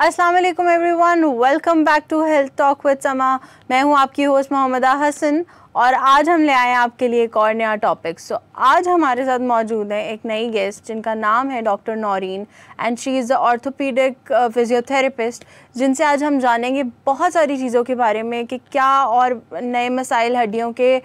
अस्सलाम वालेकुम everyone welcome back to health talk with Samaa मैं हूं आपकी होस्ट मोहम्मदा हसन और आज हम ले आए हैं आपके लिए एक और नया टॉपिक सो so, आज हमारे साथ मौजूद हैं एक नई गेस्ट जिनका नाम है doctor Naureen and she is a orthopaedic physiotherapist जिनसे आज हम जानेंगे बहुत सारी चीज़ों के बारे में कि क्या और नए मसाइल हड्डियों के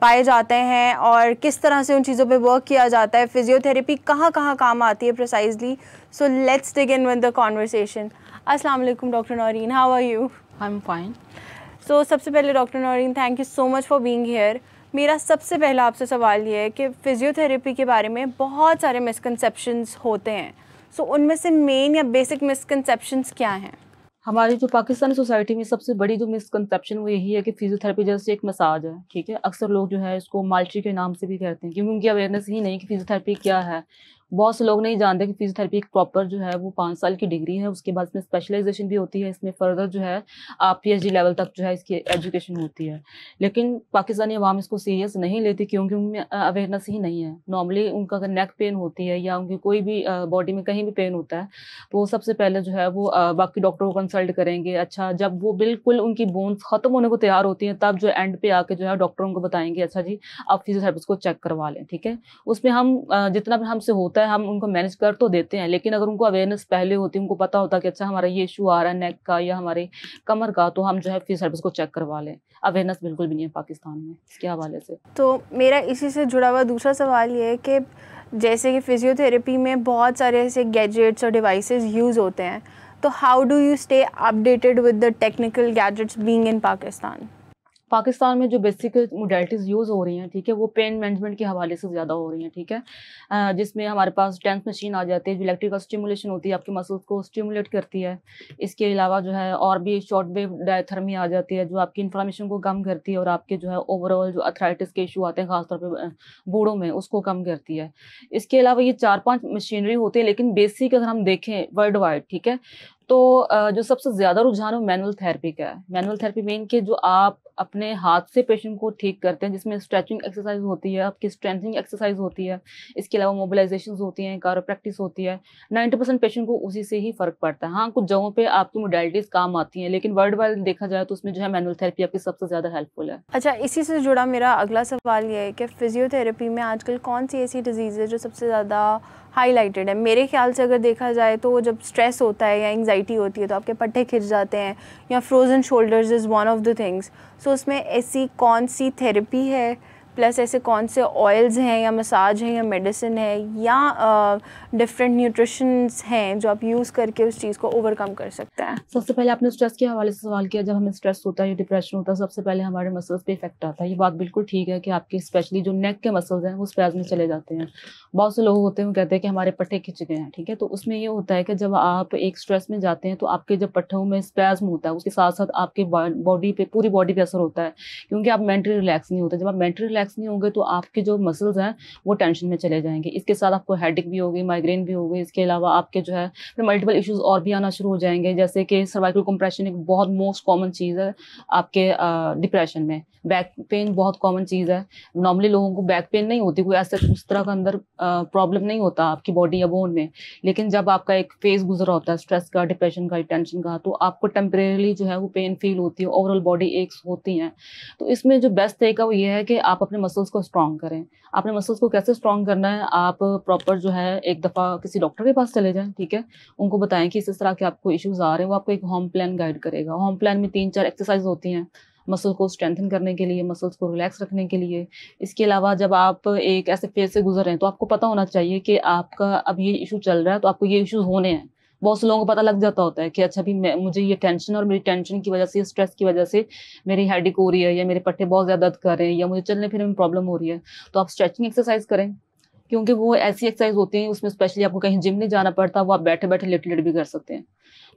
पाए जाते हैं और किस तरह से उन चीज़ों पे वर्क किया जाता है फिजियोथेरेपी कहाँ कहाँ काम आती है precisely so let's dig in with the conversation अस्सलाम वालेकुम doctor Naureen how are you I am fine so सबसे पहले doctor Naureen thank you so much for being here मेरा सबसे पहला आपसे सवाल ये है कि फ़िज़ियोथेरेपी के बारे में बहुत सारे मिसकनसेप्शंस होते हैं सो so, उनमें से मेन या बेसिक मिसकनसेप्शंस क्या हैं हमारी जो पाकिस्तानी सोसाइटी में सबसे बड़ी जो मिसकनसेप्शन वो यही है कि फिजियोथेरेपी जैसे एक मसाज है ठीक है अक्सर लोग जो है इसको माल्टी के नाम से भी कहते हैं क्योंकि उनकी अवेयरनेस ही नहीं कि फिजियोथेरेपी क्या है बहुत से लोग नहीं जानते कि फिजियोथेरेपी एक प्रॉपर जो है वो पाँच साल की डिग्री है उसके बाद इसमें स्पेशलाइजेशन भी होती है इसमें फर्दर जो है आप पी लेवल तक जो है इसकी एजुकेशन होती है लेकिन पाकिस्तानी अवाम इसको सीरियस नहीं लेती क्योंकि उनमें अवेयरनेस ही नहीं है नॉर्मली उनका अगर नेक पेन होती है या उनकी कोई भी बॉडी में कहीं भी पेन होता है तो सबसे पहले जो है वो बाकी डॉक्टर को कंसल्ट करेंगे अच्छा जब वो बिल्कुल उनकी बोन्स ख़त्म होने को तैयार होती हैं तब जो एंड पे आके जो है डॉक्टरों को बताएंगे अच्छा जी आप फिजियोथेरेपिस्ट को चेक करवा लें ठीक है उसमें हम जितना भी हमसे होता होता है हम उनको मैनेज कर तो देते हैं लेकिन अगर उनको अवेयरनेस पहले होती उनको पता होता कि अच्छा हमारा ये इशू आ रहा है नेक का या हमारे कमर का तो हम जो है फिर सर्विस को चेक करवा लें अवेयरनेस बिल्कुल भी नहीं है पाकिस्तान में इसके हवाले से तो मेरा इसी से जुड़ा हुआ दूसरा सवाल ये है कि जैसे कि फिजियोथेरेपी में बहुत सारे ऐसे गैजेट्स और डिवाइसेस यूज़ होते हैं तो how do you stay updated with the technical gadgets being in Pakistan Pakistan में जो बेसिक मोडलिटीज़ यूज़ हो रही हैं ठीक है वो पेन मैनेजमेंट के हवाले से ज़्यादा हो रही हैं ठीक है जिसमें हमारे पास टेंस मशीन आ जाती है जो इलेक्ट्रिकल स्टिमुलेशन होती है आपके मसल्स को स्टिमुलेट करती है इसके अलावा जो है और भी शॉर्ट वेव डायथर्मी आ जाती है जो आपकी इन्फ्लामेशन को कम करती है और आपके जो है ओवरऑल जो अथराइटिस के इशू आते हैं खासतौर पर बूढ़ों में उसको कम करती है इसके अलावा ये चार पाँच मशीनरी होती है लेकिन बेसिक अगर हम देखें वर्ल्ड वाइड ठीक है तो जो सबसे ज़्यादा रुझान है मैनुअल थेरेपी का है मैनुअल थेरेपी मेन के जो आप अपने हाथ से पेशेंट को ठीक करते हैं जिसमें स्ट्रेचिंग एक्सरसाइज होती है आपकी स्ट्रेंथिंग एक्सरसाइज होती है इसके अलावा मोबिलाइजेशन होती हैं कारो प्रैक्टिस होती है नाइन्टी परसेंट पेशेंट को उसी से ही फ़र्क पड़ता है हाँ कुछ जगहों पर आपकी मोडालिटीज़ काम आती हैं लेकिन वर्ल्ड वाइड देखा जाए तो उसमें जो है मैनुअल थेरेपी आपकी सबसे ज़्यादा हेल्पफुल है अच्छा इसी से जुड़ा मेरा अगला सवाल ये है कि फिजियोथेरेपी में आजकल कौन सी ऐसी डिजीज़ है जो सबसे ज़्यादा हाईलाइटेड है मेरे ख्याल से अगर देखा जाए तो जब स्ट्रेस होता है या एंगजाइटी होती है तो आपके पट्टे खिंच जाते हैं या frozen shoulders is one of the things so तो उसमें ऐसी कौन सी थेरेपी है प्लस ऐसे कौन से ऑयल्स हैं या मसाज हैं या मेडिसिन है या डिफरेंट न्यूट्रिशंस हैं जो आप यूज़ करके उस चीज़ को ओवरकम कर सकते हैं सबसे पहले आपने स्ट्रेस के हवाले से सवाल किया जब हमें स्ट्रेस होता है या डिप्रेशन होता है सबसे पहले हमारे मसल्स पे इफेक्ट आता है ये बात बिल्कुल ठीक है कि आपके स्पेशली जो नेक के मसल्स हैं वो स्पेज में चले जाते हैं बहुत से लोग होते हैं वो कहते हैं कि हमारे पट्टे खिंच गए हैं ठीक है तो उसमें ये होता है कि जब आप एक स्ट्रेस में जाते हैं तो आपके जब पट्ठों में स्पैज्म होता है उसके साथ साथ आपके बॉडी पे पूरी बॉडी पे असर होता है क्योंकि आप मेंटली रिलैक्स नहीं होते जब आप मेंटली रिलैक्स रिलैक्स नहीं होंगे तो आपके जो मसल्स हैं वो टेंशन में चले जाएंगे इसके साथ आपको हेडिक भी होगी माइग्रेन भी होगी इसके अलावा आपके जो है फिर मल्टीपल इश्यूज और भी आना शुरू हो जाएंगे जैसे कि सर्वाइकल कंप्रेशन एक बहुत मोस्ट कॉमन चीज़ है आपके डिप्रेशन में बैक पेन बहुत कॉमन चीज़ है नॉर्मली लोगों को बैक पेन नहीं होती कोई ऐसा उस तरह का अंदर प्रॉब्लम नहीं होता आपकी बॉडी या बोन में लेकिन जब आपका एक फेज गुजरा होता है स्ट्रेस का डिप्रेशन का टेंशन का तो आपको टेम्परेली जो है वो पेन फील होती है ओवरऑल बॉडी एक्स होती हैं तो इसमें जो बेस्ट तरीका वो ये है कि आप अपने अपने मसल्स को स्ट्रॉन्ग करें आपने मसल्स को कैसे स्ट्रॉन्ग करना है आप प्रॉपर जो है एक दफ़ा किसी डॉक्टर के पास चले जाएं ठीक है उनको बताएं कि इस तरह के आपको इश्यूज़ आ रहे हैं वो आपको एक होम प्लान गाइड करेगा होम प्लान में तीन चार एक्सरसाइज होती हैं मसल को स्ट्रेंथन करने के लिए मसल्स को रिलैक्स रखने के लिए इसके अलावा जब आप एक ऐसे फेज से गुजर रहे हैं तो आपको पता होना चाहिए कि आपका अब ये इशू चल रहा है तो आपको ये इशूज़ होने हैं बहुत से लोगों को पता लग जाता होता है कि अच्छा भी मैं मुझे ये टेंशन और मेरी टेंशन की वजह से स्ट्रेस की वजह से मेरी हेडिक हो रही है या मेरे पट्टे बहुत ज़्यादा दर्द कर रहे हैं या मुझे चलने फिरने में प्रॉब्लम हो रही है तो आप स्ट्रेचिंग एक्सरसाइज करें क्योंकि वो ऐसी एक्सरसाइज होती है उसमें स्पेशली आपको कहीं जिम नहीं जाना पड़ता वो आप बैठे बैठे लेट लेट भी कर सकते हैं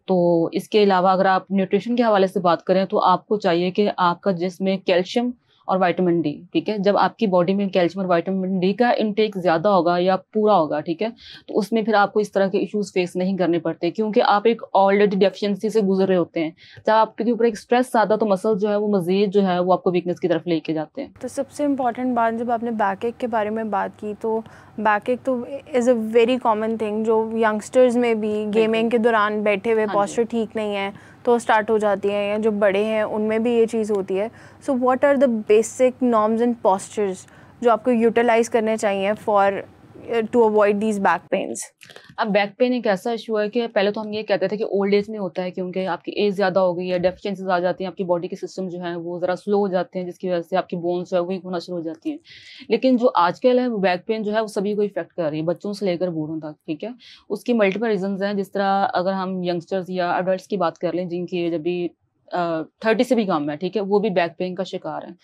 तो इसके अलावा अगर आप न्यूट्रिशन के हवाले से बात करें तो आपको चाहिए कि आपका जिसमें कैल्शियम और वाइटामिन डी ठीक है जब आपकी बॉडी में कैल्शियम और वाइटामिन डी का इनटेक ज़्यादा होगा या पूरा होगा ठीक है तो उसमें फिर आपको इस तरह के इश्यूज फेस नहीं करने पड़ते क्योंकि आप एक ऑलरेडी डेफिशिएंसी से गुजर रहे होते हैं जब आपके ऊपर एक स्ट्रेस ज़्यादा तो मसल जो है वो मजीद जो है वो आपको वीकनेस की तरफ लेके जाते हैं तो सबसे इम्पोर्टेंट बात जब आपने बैक एक के बारे में बात की तो बैक एक तो is a very common thing जो यंगस्टर्स में भी गेमिंग के दौरान बैठे हुए पॉस्चर हाँ ठीक नहीं है तो स्टार्ट हो जाती है या जो बड़े हैं उनमें भी ये चीज़ होती है so what are the basic norms and postures जो आपको यूटिलाइज करने चाहिए for to avoid these back pains अब बैक पेन एक ऐसा इशू है कि पहले तो हम ये कहते थे कि ओल्ड एज में होता है क्योंकि आपकी एज ज़्यादा हो गई है डेफिशेंसीज आ जाती हैं आपकी बॉडी के सिस्टम जो है वो ज़रा स्लो हो जाते हैं जिसकी वजह से आपकी बोन्स जो है वीक होना शुरू हो जाती हैं लेकिन जो आजकल है वो बैक पेन जो है वो सभी को इफेक्ट कर रही है बच्चों से लेकर बूढ़ों तक ठीक है उसकी मल्टीपल रीजन हैं जिस तरह अगर हम यंगस्टर्स या अडल्ट की बात कर लें जिनकी एज अभी थर्टी से भी कम है ठीक है वो भी बैक पेन का शिकार है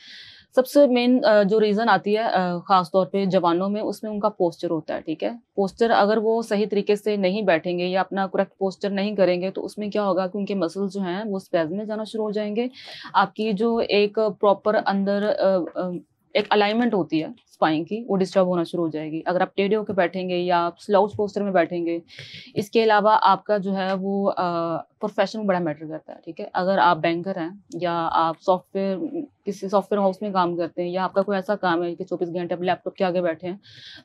सबसे मेन जो रीज़न आती है ख़ास तौर पे जवानों में उसमें उनका पोस्चर होता है ठीक है पोस्चर अगर वो सही तरीके से नहीं बैठेंगे या अपना करेक्ट पोस्चर नहीं करेंगे तो उसमें क्या होगा कि उनके मसल्स जो हैं वो स्पैज में जाना शुरू हो जाएंगे आपकी जो एक प्रॉपर अंदर एक अलाइनमेंट होती है स्पाइन की वो डिस्टर्ब होना शुरू हो जाएगी अगर आप टेढ़े होकर बैठेंगे या आप स्लाउज पोस्टर में बैठेंगे इसके अलावा आपका जो है वो प्रोफेशन बड़ा मैटर करता है ठीक है अगर आप बैंकर हैं या आप सॉफ्टवेयर किसी सॉफ्टवेयर हाउस में काम करते हैं या आपका कोई ऐसा काम है कि चौबीस घंटे आप लैपटॉप के आगे बैठे हैं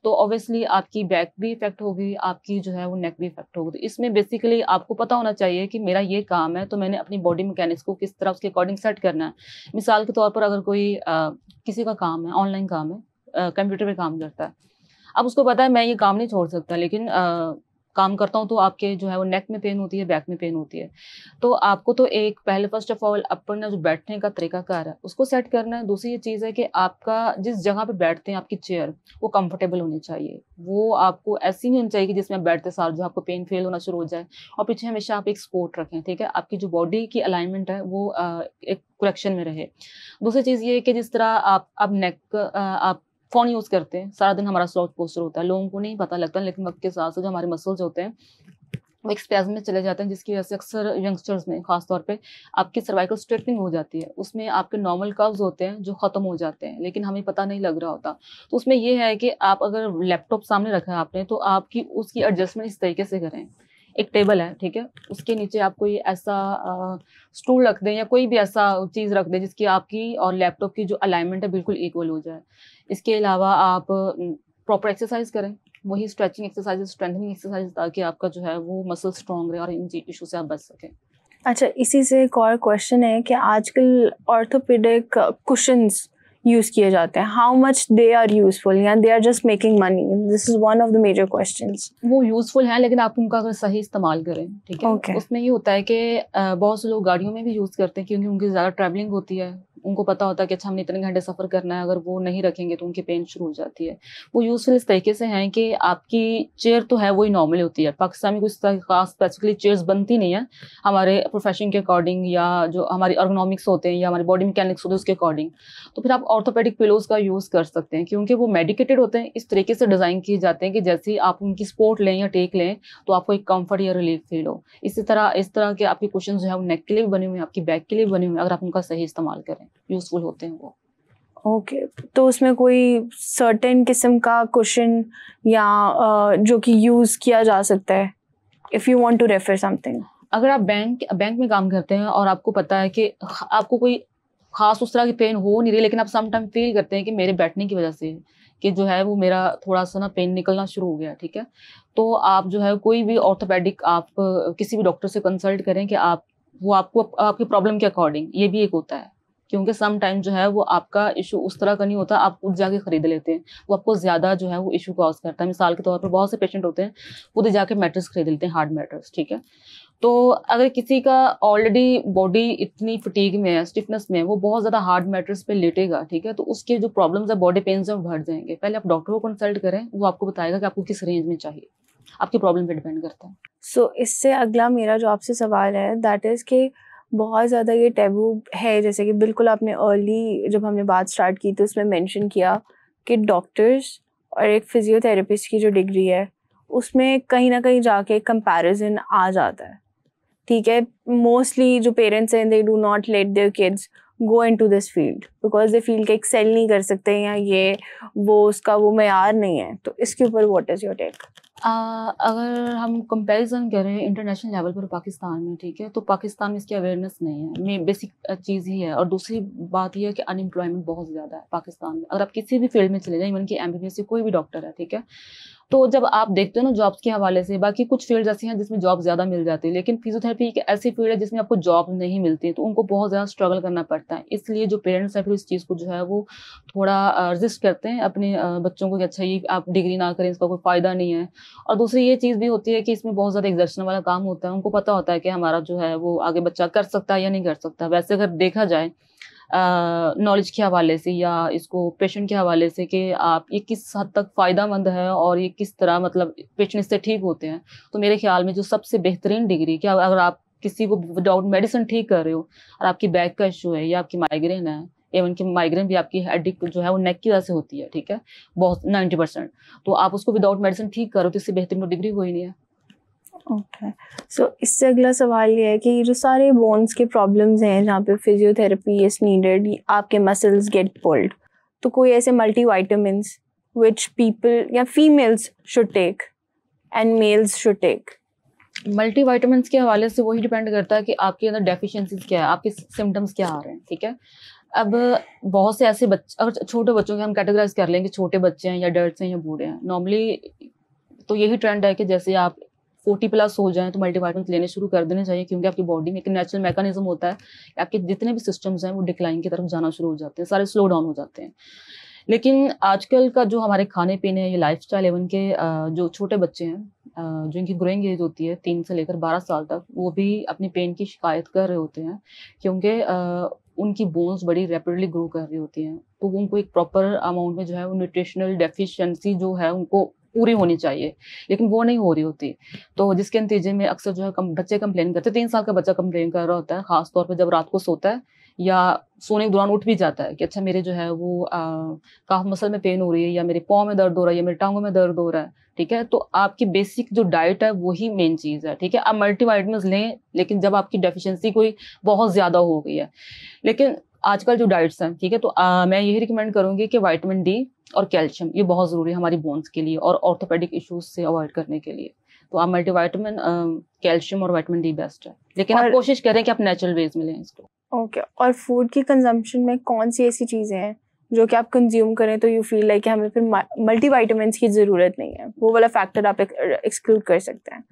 तो ऑब्वियसली आपकी बैक भी इफेक्ट होगी आपकी जो है वो नेक भी इफेक्ट होगी तो इसमें बेसिकली आपको पता होना चाहिए कि मेरा ये काम है तो मैंने अपनी बॉडी मैकेनिक्स को किस तरह उसके अकॉर्डिंग सेट करना है मिसाल के तौर पर अगर कोई आ, किसी का काम है ऑनलाइन काम है कंप्यूटर पर काम करता है अब उसको पता है मैं ये काम नहीं छोड़ सकता लेकिन आ, काम करता हूँ तो आपके जो है वो नेक में पेन होती है बैक में पेन होती है तो आपको तो एक पहले फर्स्ट ऑफ ऑल अपन जो बैठने का तरीका तरीकाकार है उसको सेट करना है दूसरी ये चीज़ है कि आपका जिस जगह पर बैठते हैं आपकी चेयर वो कंफर्टेबल होनी चाहिए वो आपको ऐसी नहीं होनी चाहिए कि जिसमें बैठते साल जो आपको पेन फील होना शुरू हो जाए और पीछे हमेशा आप एक स्पोर्ट रखें ठीक है आपकी जो बॉडी की अलाइनमेंट है वो एक कुरेक्शन में रहे दूसरी चीज़ ये है कि जिस तरह आप अब नेक आप फ़ोन यूज़ करते हैं सारा दिन हमारा सॉफ्ट पोस्टर होता है लोगों को नहीं पता लगता लेकिन वक्त के साथ साथ जो हमारे मसल्स होते हैं वो एक्सपेज में चले जाते हैं जिसकी वजह से अक्सर यंगस्टर्स में खासतौर पे आपकी सर्वाइकल स्ट्रेटनिंग हो जाती है उसमें आपके नॉर्मल कर्व्स होते हैं जो ख़त्म हो जाते हैं लेकिन हमें पता नहीं लग रहा होता तो उसमें यह है कि आप अगर लैपटॉप सामने रखा है आपने तो आपकी उसकी एडजस्टमेंट इस तरीके से करें एक टेबल है ठीक है उसके नीचे आप कोई ऐसा स्टूल रख दें या कोई भी ऐसा चीज़ रख दें जिसकी आपकी और लैपटॉप की जो अलाइनमेंट है बिल्कुल इक्वल हो जाए इसके अलावा आप प्रॉपर एक्सरसाइज करें वही स्ट्रेचिंग एक्सरसाइज स्ट्रेंथनिंग एक्सरसाइज ताकि आपका जो है वो मसल स्ट्रॉन्ग रहे और इन इशू से आप बच सकें अच्छा इसी से एक और क्वेश्चन है कि आजकल ऑर्थोपेडिक कुशंस uh, यूज किए जाते हैं how much they are useful या they are just making money this is one of the major question वो यूजफुल हैं लेकिन आप उनका अगर सही इस्तेमाल करें ठीक है okay. उसमें ये होता है कि बहुत से लोग गाड़ियों में भी यूज करते हैं क्योंकि उनकी ज्यादा ट्रैवलिंग होती है उनको पता होता है कि अच्छा हमने इतने घंटे सफ़र करना है अगर वो नहीं रखेंगे तो उनकी पेन शुरू हो जाती है वो यूज़फुल इस तरीके से हैं कि आपकी चेयर तो है वही नॉर्मली होती है पाकिस्तान में कुछ खास स्पेसिफिकली चेयर्स बनती नहीं है हमारे प्रोफेशन के अकॉर्डिंग या जो हमारे अर्गोनॉमिक्स होते हैं या हमारे बॉडी मैकेनिक्स होते हैं उसके अकॉर्डिंग तो फिर आप ऑर्थोपेडिक पिलोज का यूज़ कर सकते हैं क्योंकि वो मेडिकेटेड होते हैं इस तरीके से डिज़ाइन किए जाते हैं कि जैसे ही आप उनकी सपोर्ट लें या टेक लें तो आपको एक कम्फर्ट या रिलीफ फील हो इसी तरह इस तरह के आपके क्वेश्चन जो है वो नेक के लिए भी बने हुए हैं आपकी बैक के लिए बने हुए हैं अगर आप उनका सही इस्तेमाल करें यूजफुल होते हैं वो ओके okay. तो उसमें कोई सर्टेन किस्म का क्वेश्चन या जो कि यूज किया जा सकता है if you want to refer something अगर आप बैंक बैंक में काम करते हैं और आपको पता है कि आपको कोई खास उस तरह की पेन हो नहीं रही लेकिन आप समटाइम फील करते हैं कि मेरे बैठने की वजह से कि जो है वो मेरा थोड़ा सा ना पेन निकलना शुरू हो गया ठीक है तो आप जो है कोई भी ऑर्थोपेडिक आप किसी भी डॉक्टर से कंसल्ट करें कि आप वो आपको आपकी प्रॉब्लम के अकॉर्डिंग ये भी एक होता है क्योंकि सम टाइम जो है वो आपका इशू उस तरह का नहीं होता आप खुद जाके खरीद लेते हैं वो आपको ज़्यादा जो है वो इशू कॉज करता है मिसाल के तौर पर बहुत से पेशेंट होते हैं खुद जाके मैटर्स खरीद लेते हैं हार्ड मैटर्स ठीक है तो अगर किसी का ऑलरेडी बॉडी इतनी फटीक में है स्टिफनेस में है वो बहुत ज़्यादा हार्ड मैटर्स पे लेटेगा ठीक है तो उसके जो प्रॉब्लम्स है बॉडी पेन्स हैं वो बढ़ जाएंगे पहले आप डॉक्टर को कंसल्ट करें वो आपको बताएगा कि आपको किस रेंज में चाहिए आपकी प्रॉब्लम पे डिपेंड करता है सो so, इससे अगला मेरा जो आपसे सवाल है दैट इज़ कि बहुत ज़्यादा ये टैबू है जैसे कि बिल्कुल आपने अर्ली जब हमने बात स्टार्ट की तो उसमें मेंशन किया कि डॉक्टर्स और एक फिजियोथेरेपिस्ट की जो डिग्री है उसमें कहीं ना कहीं जाके कंपैरिजन आ जाता है ठीक है मोस्टली जो पेरेंट्स हैं they do not let their kids go into this field because they feel के एक्सेल नहीं कर सकते या ये वो उसका वो मैार नहीं है तो इसके ऊपर वॉट इज़ योर टेक अगर हम कंपैरिजन करें इंटरनेशनल लेवल पर पाकिस्तान में ठीक है तो पाकिस्तान में इसकी अवेयरनेस नहीं है मैं बेसिक चीज़ ही है और दूसरी बात यह है कि अनएम्प्लॉयमेंट बहुत ज़्यादा है पाकिस्तान में अगर आप किसी भी फील्ड में चले जाएं इवन कि एम से कोई भी डॉक्टर है ठीक है तो जब आप देखते हो ना जॉब्स के हवाले से बाकी कुछ फील्ड ऐसी हैं जिसमें जॉब ज़्यादा मिल जाती है लेकिन फिजियोथेरेपी एक ऐसी फील्ड है जिसमें आपको जॉब नहीं मिलती है, तो उनको बहुत ज़्यादा स्ट्रगल करना पड़ता है इसलिए जो पेरेंट्स हैं फिर इस चीज़ को जो है वो थोड़ा रजिस्ट करते हैं अपने बच्चों को कि अच्छा ये आप डिग्री ना करें इसका कोई फ़ायदा नहीं है और दूसरी ये चीज़ भी होती है कि इसमें बहुत ज़्यादा एग्जर्शन वाला काम होता है उनको पता होता है कि हमारा जो है वो आगे बच्चा कर सकता है या नहीं कर सकता वैसे अगर देखा जाए नॉलेज के हवाले से या इसको पेशेंट के हवाले से कि आप ये किस हद तक फ़ायदा मंद है और ये किस तरह मतलब पेशेंट इससे ठीक होते हैं तो मेरे ख्याल में जो सबसे बेहतरीन डिग्री क्या अगर आप किसी को विदाउट मेडिसिन ठीक कर रहे हो और आपकी बैक का इशू है या आपकी माइग्रेन है एवन कि माइग्रेन भी आपकी हेडिक जो है वो नेक की वजह से होती है ठीक है बहुत नाइन्टी परसेंट तो आप उसको विदाउट मेडिसिन ठीक करो तो इससे बेहतरीन डिग्री तो कोई नहीं है ओके सो इससे अगला सवाल ये है कि जो सारे बोन्स के प्रॉब्लम्स हैं जहाँ पे फिजियोथेरेपी इज़ नीडेड आपके मसल्स गेट पोल्ड तो कोई ऐसे मल्टी वाइटमिनस विच पीपल या females should take and males should take multivitamin के हवाले से वही डिपेंड करता है कि आपके अंदर डेफिशिएंसीज क्या है आपके सिम्टम्स क्या आ रहे हैं ठीक है अब बहुत से ऐसे बच्चे अगर छोटे बच्चों के हम कैटेगराइज कर लेंगे छोटे बच्चे हैं या डर्ट्स हैं या बूढ़े हैं नॉर्मली तो यही ट्रेंड है कि जैसे आप फोर्टी प्लस हो जाए तो मल्टीवाइटमिन लेने शुरू कर देने चाहिए क्योंकि आपकी बॉडी में एक नेचुरल मैकेनिज्म होता है आपके जितने भी सिस्टम्स हैं वो डिक्लाइन की तरफ जाना शुरू हो जाते हैं सारे स्लो डाउन हो जाते हैं लेकिन आजकल का जो हमारे खाने पीने या लाइफ स्टाइल है उनके जो छोटे बच्चे हैं जो इनकी ग्रोइंग एज होती है तीन से लेकर बारह साल तक वो भी अपनी पेन की शिकायत कर रहे होते हैं क्योंकि उनकी बोन्स बड़ी रैपिडली ग्रो कर रही होती हैं तो उनको एक प्रॉपर अमाउंट में जो है वो न्यूट्रिशनल डेफिशिएंसी जो है उनको पूरी होनी चाहिए लेकिन वो नहीं हो रही होती तो जिसके नतीजे में अक्सर जो है कम, बच्चे कंप्लेन करते तीन साल का बच्चा कंप्लेन कर रहा होता है खासतौर पर जब रात को सोता है या सोने के दौरान उठ भी जाता है कि अच्छा मेरे जो है वो काफ मसल में पेन हो रही है या मेरे पाँव में दर्द हो रहा है या मेरे टांगों में दर्द हो रहा है ठीक है तो आपकी बेसिक जो डाइट है वही मेन चीज़ है ठीक है आप मल्टीवाइटमिन लें लेकिन जब आपकी डेफिशिएंसी कोई बहुत ज़्यादा हो गई है लेकिन आजकल जो डाइट्स हैं ठीक है तो आ, मैं यही रिकमेंड करूँगी कि वाइटामिन डी और कैल्शियम ये बहुत ज़रूरी है हमारी बोन्स के लिए और ऑर्थोपेडिक इश्यूज से अवॉइड करने के लिए तो आप मल्टीवाइटामिन कैल्शियम और वाइटामिन डी बेस्ट है लेकिन आप कोशिश करें कि आप नेचुरल वेज में लें इसको ओके और फूड की कंजम्पशन में कौन सी ऐसी चीज़ें हैं जो कि आप कंज्यूम करें तो यू फील लाइक हमें फिर मल्टी की ज़रूरत नहीं है वो वाला फैक्टर आप एक्सक्लूड कर सकते हैं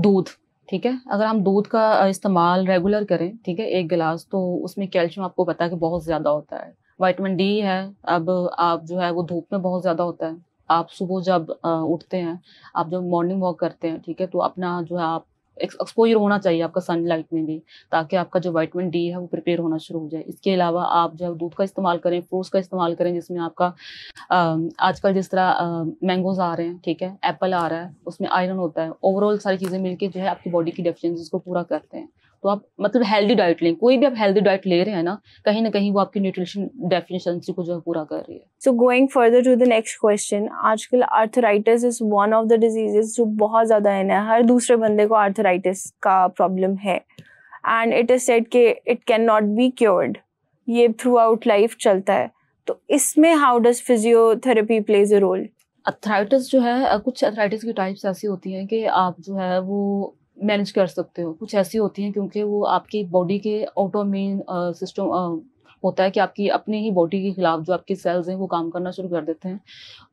दूध ठीक है अगर हम दूध का इस्तेमाल रेगुलर करें ठीक है एक गिलास तो उसमें कैल्शियम आपको पता है कि बहुत ज़्यादा होता है वाइटमिन डी है अब आप जो है वो धूप में बहुत ज़्यादा होता है आप सुबह जब उठते हैं आप जब मॉर्निंग वॉक करते हैं ठीक है तो अपना जो है आप एक्सपोजर होना चाहिए आपका सनलाइट में भी ताकि आपका जो वाइटमिन डी है वो प्रिपेयर होना शुरू हो जाए इसके अलावा आप जो दूध का इस्तेमाल करें फ्रूट्स का इस्तेमाल करें जिसमें आपका आजकल जिस तरह मैंगोज आ रहे हैं ठीक है एप्पल आ रहा है उसमें आयरन होता है ओवरऑल सारी चीज़ें मिलकर जो है आपकी बॉडी की डेफिशेंसी को पूरा करते हैं तो आप मतलब हेल्दी डाइट लें कोई भी आप हेल्दी डाइट ले रहे हैं ना कहीं ना कहीं वो आपकी न्यूट्रिशन डेफिनेशंसी को जो है पूरा कर रही है so going further to the next question आजकल arthritis is one of the diseases जो बहुत ज़्यादा है ना हर दूसरे बंदे को आर्थराइटिस का प्रॉब्लम है एंड इट इज़ सेट के it can not be cured ये थ्रू आउट लाइफ चलता है तो इसमें how does physiotherapy plays a role arthritis जो है कुछ अथराइटिस की टाइप्स ऐसी होती हैं कि आप जो है वो मैनेज कर सकते हो कुछ ऐसी होती हैं क्योंकि वो आपकी बॉडी के ऑटोमेन सिस्टम होता है कि आपकी अपनी ही बॉडी के खिलाफ जो आपकी सेल्स हैं वो काम करना शुरू कर देते हैं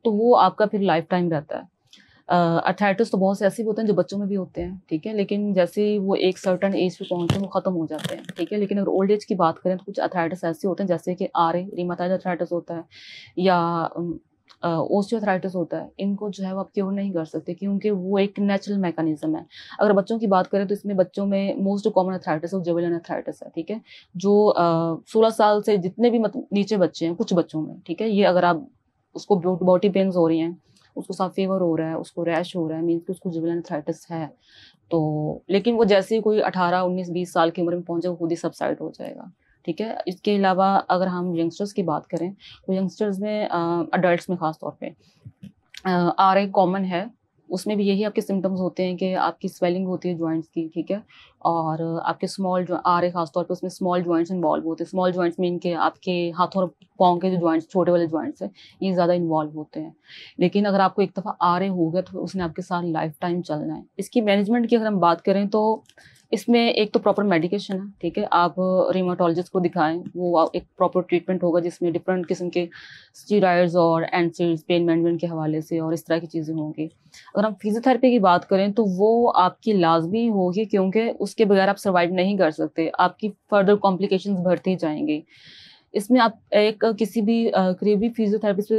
तो वो आपका फिर लाइफ टाइम रहता है अर्थाइटिस uh, तो बहुत से ऐसे भी होते हैं जो बच्चों में भी होते हैं ठीक है लेकिन जैसे वो एक सर्टन एज पे पहुंचते हैं वो खत्म हो जाते हैं ठीक है लेकिन अगर ओल्ड एज की बात करें तो कुछ अर्थाइटिस ऐसे होते हैं जैसे कि आर रिमाटाइड अर्थाइटिस होता है या ओस्टियोथराइटिस होता है इनको जो है वो आप क्योर नहीं कर सकते क्योंकि वो एक नेचुरल मैकेनिज्म है अगर बच्चों की बात करें तो इसमें बच्चों में मोस्ट कॉमन अथराइटिस है जवेलन अथराइटिस है ठीक है जो सोलह साल से जितने भी मत, नीचे बच्चे हैं कुछ बच्चों में ठीक है ये अगर आप उसको बॉडी पेन्स हो रही हैं उसको साफ फीवर हो रहा है उसको रैश हो रहा है मीन्स कि उसको जुबिलन अथराइटिस है तो लेकिन वो जैसे ही कोई अठारह उन्नीस बीस साल की उम्र में पहुंचे वो खुद ही सबसाइड हो जाएगा ठीक है इसके अलावा अगर हम यंगस्टर्स की बात करें तो यंगस्टर्स में अडल्ट में ख़ास तौर पर आर कॉमन है उसमें भी यही आपके सिम्टम्स होते हैं कि आपकी स्वेलिंग होती है जॉइंट्स की ठीक है और आपके स्मॉल जो आ रहे खासतौर पर उसमें स्मॉल ज्वाइंट्स इन्वॉल्व होते हैं स्मॉल जॉइंट्स मीन के आपके हाथों और पाँव के जो ज्वाइंट्स छोटे वाले जॉइंट्स हैं ये ज़्यादा इन्वॉल्व होते हैं लेकिन अगर आपको एक दफ़ा आ रहे हो गए तो उसने आपके साथ लाइफ टाइम चलना है इसकी मैनेजमेंट की अगर हम बात करें तो इसमें एक तो प्रॉपर मेडिकेशन है ठीक है आप रिमाटोलॉजिस्ट को दिखाएं वो एक प्रॉपर ट्रीटमेंट होगा जिसमें डिफरेंट किस्म के स्टीराइड्स और एंडसीड्स पेन मैनेजमेंट के हवाले से और इस तरह की चीज़ें होंगी अगर हम फिजियोथेरेपी की बात करें तो वो आपकी लाजमी होगी क्योंकि उस उसके बगैर आप सर्वाइव नहीं कर सकते आपकी फर्दर कॉम्प्लिकेशन बढ़ती जाएंगी इसमें आप एक किसी भी करीबी फिजियोथेरेपिस्ट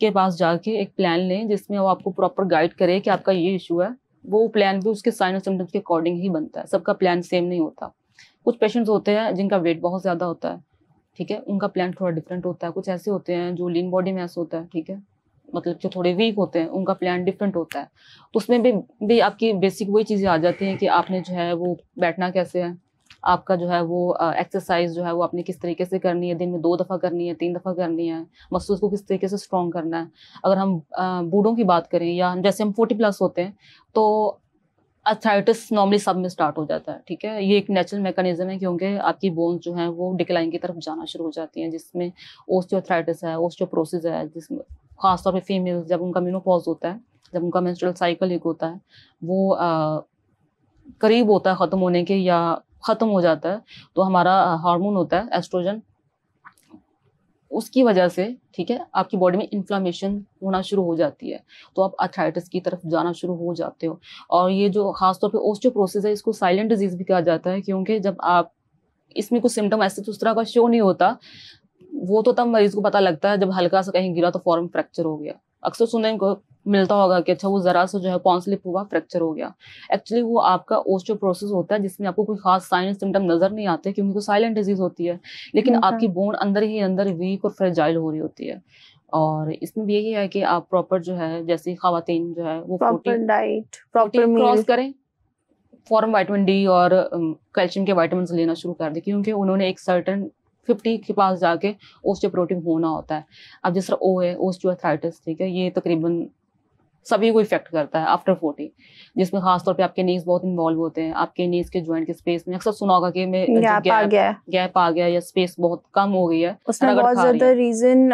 के पास जाके एक प्लान लें जिसमें वो आपको प्रॉपर गाइड करे कि आपका ये इशू है वो प्लान भी उसके साइन और सिम्टम्स के अकॉर्डिंग ही बनता है सबका प्लान सेम नहीं होता कुछ पेशेंट्स होते हैं जिनका वेट बहुत ज़्यादा होता है ठीक है उनका प्लान थोड़ा डिफरेंट होता है कुछ ऐसे होते हैं जो लीन बॉडी में ऐसा होता है ठीक है मतलब जो थोड़े वीक होते हैं उनका प्लान डिफरेंट होता है उसमें भी भी आपकी बेसिक वही चीज़ें आ जाती हैं कि आपने जो है वो बैठना कैसे है आपका जो है वो एक्सरसाइज जो है वो आपने किस तरीके से करनी है दिन में दो दफ़ा करनी है तीन दफ़ा करनी है मसल्स को किस तरीके से स्ट्रॉन्ग करना है अगर हम बूढ़ों की बात करें या जैसे हम फोर्टी प्लस होते हैं तो अर्थराइटिस नॉर्मली सब में स्टार्ट हो जाता है ठीक है ये एक नेचुरल मैकेनिज्म है क्योंकि आपकी बोन्स जो हैं वो डिक्लाइन की तरफ जाना शुरू हो जाती हैं जिसमें ओस्टियोथराइटिस है प्रोसेस है जिसमें खासतौर पर फीमेल जब उनका मीनोपॉज होता है जब उनका मेंस्ट्रुअल साइकिल एक होता है वो आ, करीब होता है ख़त्म होने के या ख़त्म हो जाता है तो हमारा हार्मोन होता है एस्ट्रोजन उसकी वजह से ठीक है आपकी बॉडी में इन्फ्लामेशन होना शुरू हो जाती है तो आप अथराइटिस की तरफ जाना शुरू हो जाते हो और ये जो खासतौर पे प्रोसेस है इसको साइलेंट डिजीज़ भी कहा जाता है क्योंकि जब आप इसमें कुछ सिम्टम ऐसे तो उस तरह का शो नहीं होता वो तो तब मरीज को पता लगता है जब हल्का सा कहीं गिरा तो फॉरन फ्रैक्चर हो गया अक्सर सुनने को मिलता होगा कि अच्छा वो ज़रा सा जो है कौन स्लिप हुआ फ्रैक्चर हो गया एक्चुअली वो आपका ओस्टो प्रोसेस होता है जिसमें आपको कोई खास साइन सिम्टम नज़र नहीं आते क्योंकि वो साइलेंट डिजीज़ होती है लेकिन अच्छा। आपकी बोन अंदर ही अंदर वीक और फ्रेजाइल हो रही होती है और इसमें भी यही है कि आप प्रॉपर जो है जैसे खातन जो है वो प्रॉपर डाइट प्रॉपर क्रॉस करें फॉरम वाइटमिन डी और कैल्शियम um, के वाइटमिन लेना शुरू कर दें क्योंकि उन्होंने एक सर्टन फिफ्टी के पास जाके ओस्टियोपोरोटिव होना होता है अब जिस तरह ओ है ओस्टियोआर्थराइटिस ठीक है ये तकरीबन तो सभी को इफेक्ट करता है आफ्टर फोर्टी जिसमें खासतौर पे आपके नीज बहुत इन्वॉल्व होते हैं आपके नीज के ज्वाइंट के स्पेस में अक्सर सुना होगा कि में गैप आ गया गैप आ गया या स्पेस बहुत कम हो गई है उसमें बहुत ज्यादा रीजन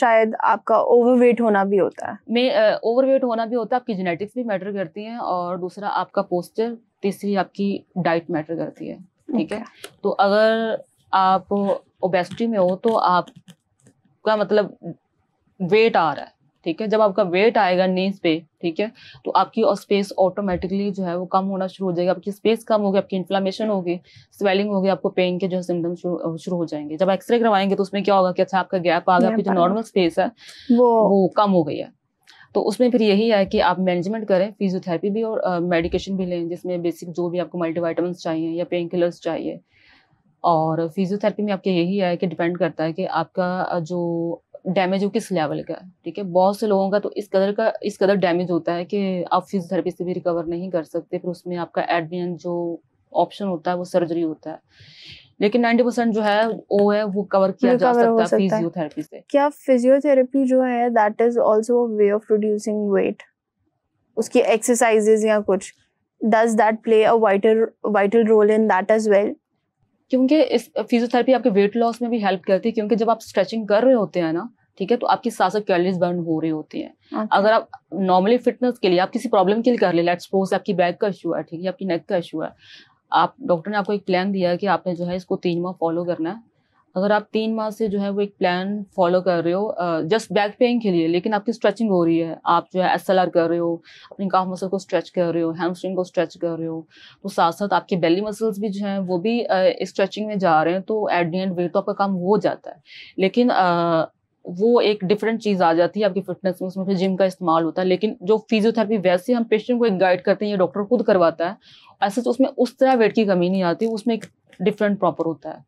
शायद आपका ओवरवेट होना भी होता है में ओवरवेट होना भी होता है आपकी जेनेटिक्स भी मैटर करती है और दूसरा आपका पोस्टर तीसरी आपकी डाइट मैटर करती है ठीक है तो अगर आप ओबेसिटी में हो तो आप का मतलब वेट आ रहा है ठीक है जब आपका वेट आएगा नीज पे ठीक है तो आपकी और स्पेस ऑटोमेटिकली जो है वो कम होना शुरू हो जाएगा आपकी स्पेस कम होगी आपकी इन्फ्लामेशन होगी स्वेलिंग होगी आपको पेन के जो है सिम्टम शुरू हो जाएंगे जब एक्सरे करवाएंगे तो उसमें क्या होगा कि अच्छा आपका गैप आ गया आपकी जो नॉर्मल स्पेस है वो वो कम हो गई है तो उसमें फिर यही है कि आप मैनेजमेंट करें फिजियोथेरेपी भी और मेडिकेशन भी लें जिसमें बेसिक जो भी आपको मल्टीवाइटाम चाहिए या पेन किलर्स चाहिए और फिजियोथेरेपी में आपके यही है कि डिपेंड करता है कि आपका जो डैमेज हो किस लेवल का ठीक है बहुत से लोगों का तो इस कदर का इस कदर डैमेज होता है कि आप फिजियोथेरेपी से भी रिकवर नहीं कर सकते फिर उसमें आपका एडमिन जो ऑप्शन होता है वो सर्जरी होता है लेकिन नाइन्टी परसेंट जो है वो है वो कवर किया जा सकता, सकता है फिजियोथेरेपी से क्या फिजियोथेरेपी जो है that is also way of reducing weight उसकी एक्सरसाइजेज या कुछ does that play a vital vital role in that as well क्योंकि इस फिजियोथेरेपी आपके वेट लॉस में भी हेल्प करती है क्योंकि जब आप स्ट्रेचिंग कर रहे होते हैं ना ठीक है तो आपकी साथ साथ कैलोरीज बर्न हो रही होती है okay. अगर आप नॉर्मली फिटनेस के लिए आप किसी प्रॉब्लम के लिए कर ले लेट सपोज आपकी बैक का इशू है ठीक है आपकी नेक का इशू है आप डॉक्टर ने आपको एक प्लान दिया है कि आपने जो है इसको तीन माह फॉलो करना है अगर आप तीन माह से जो है वो एक प्लान फॉलो कर रहे हो जस्ट बैक पेन के लिए लेकिन आपकी स्ट्रेचिंग हो रही है आप जो है एस कर रहे हो अपनी काफ मसल को स्ट्रेच कर रहे हो हैमस्ट्रिंग को स्ट्रेच कर रहे हो तो साथ साथ आपके बेली मसल्स भी जो हैं वो भी स्ट्रेचिंग में जा रहे हैं तो एट दी एंड वेट तो आपका काम हो जाता है लेकिन आ, वो एक डिफरेंट चीज़ आ जाती है आपकी फिटनेस में उसमें फिर जिम का इस्तेमाल होता है लेकिन जो फिजियोथेरेपी वैसे हम पेशेंट को एक गाइड करते हैं ये डॉक्टर खुद करवाता है ऐसे तो उसमें उस तरह वेट की कमी नहीं आती उसमें एक डिफरेंट प्रॉपर होता है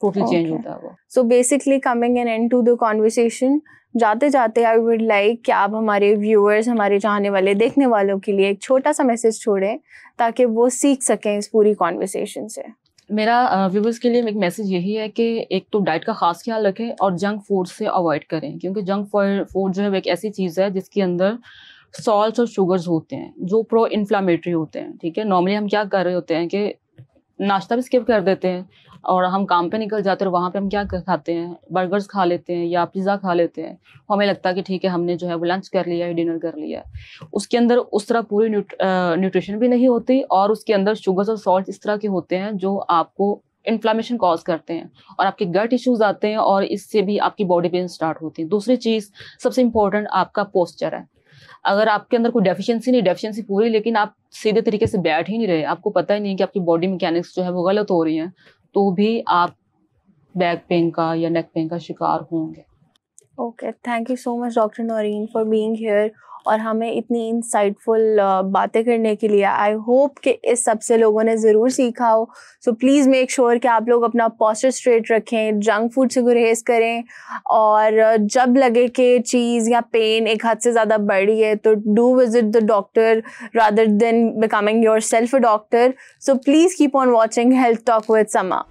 टोटल चेंज होता है वो so basically coming an end to the conversation जाते जाते आई वुड लाइक कि आप हमारे व्यूअर्स हमारे चाहने वाले देखने वालों के लिए एक छोटा सा मैसेज छोड़ें ताकि वो सीख सकें इस पूरी कॉन्वर्सेशन से मेरा व्यूवर्स के लिए एक मैसेज यही है कि एक तो डाइट का खास ख्याल रखें और जंक फूड से अवॉइड करें क्योंकि जंक फूड जो है वो एक ऐसी चीज़ है जिसके अंदर सॉल्ट और शुगर्स होते हैं जो प्रो इन्फ्लामेटरी होते हैं ठीक है नॉर्मली हम क्या कर रहे होते हैं कि नाश्ता भी स्किप कर देते हैं और हम काम पे निकल जाते हैं वहाँ पे हम क्या खाते हैं बर्गर्स खा लेते हैं या पिज़्ज़ा खा लेते हैं तो हमें लगता है कि ठीक है हमने जो है वो लंच कर लिया है डिनर कर लिया है उसके अंदर उस तरह पूरी न्यूट्रिशन भी नहीं होती और उसके अंदर शुगर्स और सॉल्ट इस तरह के होते हैं जो आपको इन्फ्लामेशन कॉज करते हैं और आपके गट इश्यूज आते हैं और इससे भी आपकी बॉडी पेन स्टार्ट होती है दूसरी चीज़ सबसे इम्पोर्टेंट आपका पोस्चर है अगर आपके अंदर कोई डेफिशिएंसी नहीं डेफिशिएंसी पूरी लेकिन आप सीधे तरीके से बैठ ही नहीं रहे आपको पता ही नहीं कि आपकी बॉडी मैकेनिक्स जो है वो गलत हो रही हैं तो भी आप बैक पेन का या नेक पेन का शिकार होंगे okay thank you so much doctor Naureen for being here और हमें इतनी इंसाइटफुल बातें करने के लिए आई होप कि इस सब से लोगों ने ज़रूर सीखा हो सो प्लीज़ मेक श्योर कि आप लोग अपना पॉस्चर स्ट्रेट रखें जंक फूड से गुरेज करें और जब लगे कि चीज़ या पेन एक हद से ज़्यादा बढ़ी है तो do visit the doctor rather than becoming yourself doctor so please keep on watching health talk with समा